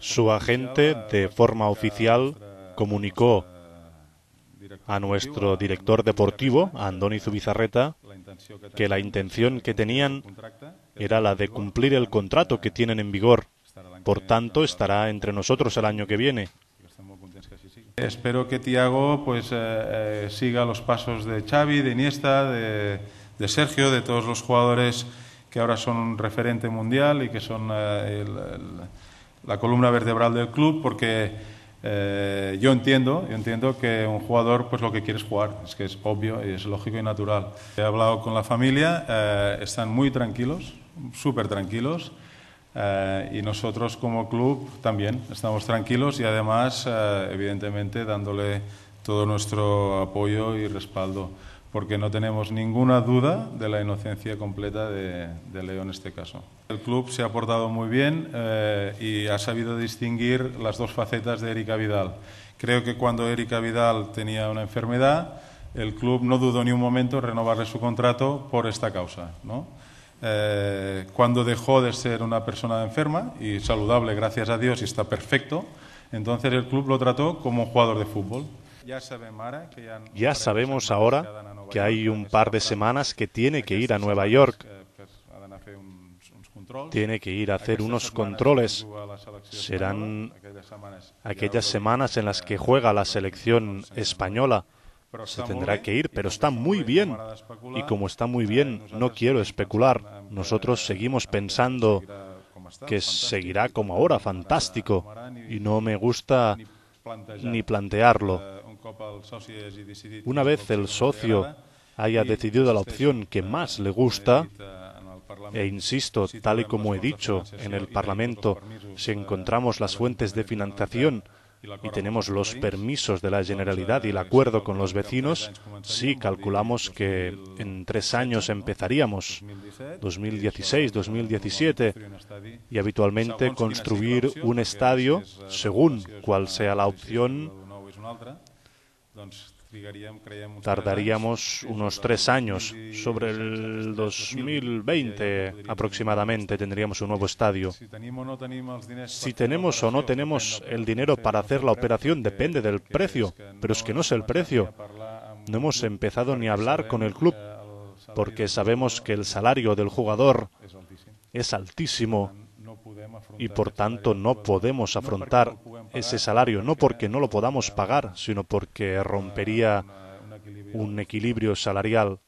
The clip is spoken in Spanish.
Su agente, de forma oficial, comunicó a nuestro director deportivo, Andoni Zubizarreta, que la intención que tenían era la de cumplir el contrato que tienen en vigor. Por tanto, estará entre nosotros el año que viene. Espero que Tiago pues, eh, eh, siga los pasos de Xavi, de Iniesta, de, de Sergio, de todos los jugadores que ahora son referente mundial y que son eh, la columna vertebral del club, porque eh, yo entiendo, yo entiendo que un jugador pues lo que quiere es jugar, es que es obvio y es lógico y natural. He hablado con la familia, eh, están muy tranquilos, súper tranquilos. y nosotros como club también estamos tranquilos y además, evidentemente, dándole todo nuestro apoyo y respaldo porque no tenemos ninguna duda de la inocencia completa de, Leo en este caso. El club se ha portado muy bien eh, y ha sabido distinguir las dos facetas de Erika Vidal. Creo que cuando Erika Vidal tenía una enfermedad, el club no dudó ni un momento en renovarle su contrato por esta causa. Eh, cuando dejó de ser una persona enferma y saludable, gracias a Dios, y está perfecto, entonces el club lo trató como un jugador de fútbol. Ya sabemos ahora que hay un par de semanas que eh, tiene que ir a Nueva York. Tiene que ir a hacer unos controles. Serán aquellas semanas en las que juega la selección española. Se tendrá que ir, pero está muy bien. Y como está muy eh, bien, no quiero especular. Nosotros eh, seguimos pensando que seguirá como ahora, fantástico. Y no me gusta ni plantearlo. Una vez el socio haya decidido la opción que más le gusta, e insisto, tal y como he dicho, en el Parlamento, si encontramos las fuentes de financiación y tenemos los permisos de la Generalidad y el eh, acuerdo con los vecinos, sí calculamos que en tres años empezaríamos, 2016, 2017, y habitualmente construir un estadio, eh, según cuál sea la opción, Tardaríamos unos tres años. Sobre el 2020 aproximadamente tendríamos un nuevo estadio. Si tenemos o no tenemos el dinero para hacer la operación depende del precio, pero es que no es el precio. No hemos empezado ni a hablar con el club porque sabemos que el salario del jugador es altísimo y por tanto no podemos afrontar ese salario, no porque no lo podamos pagar, sino porque rompería un equilibrio salarial